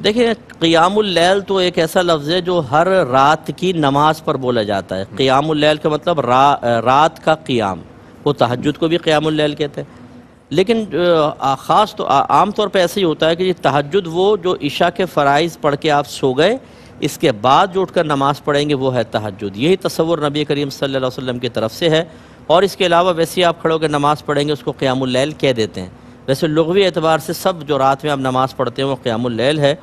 देखिए क़ियामुल्लैल तो एक ऐसा लफ्ज़ है जो हर रात की नमाज पर बोला जाता है क़ियामुल्लैल का मतलब रा, रात का क़ियाम वो तहजद को भी क़ियामुल्लैल कहते हैं लेकिन ख़ास तो आम तौर पर ऐसे ही होता है कि तहजद वो जो इशा के फ़राइज़ पढ़ के आप सो गए इसके बाद जो उठकर नमाज़ पढ़ेंगे वो है तहजद यही तस्वुर नबी करीम सल्लल्लाहु अलैहि वसल्लम की तरफ से है और इसके अलावा वैसे ही आप खड़ों के नमाज़ पढ़ेंगे उसको क़ियामुल्लैल कह देते हैं वैसे लगवी एतबार से सब जो रात में आप नमाज़ पढ़ते हैं वो क़ियामुल्लैल है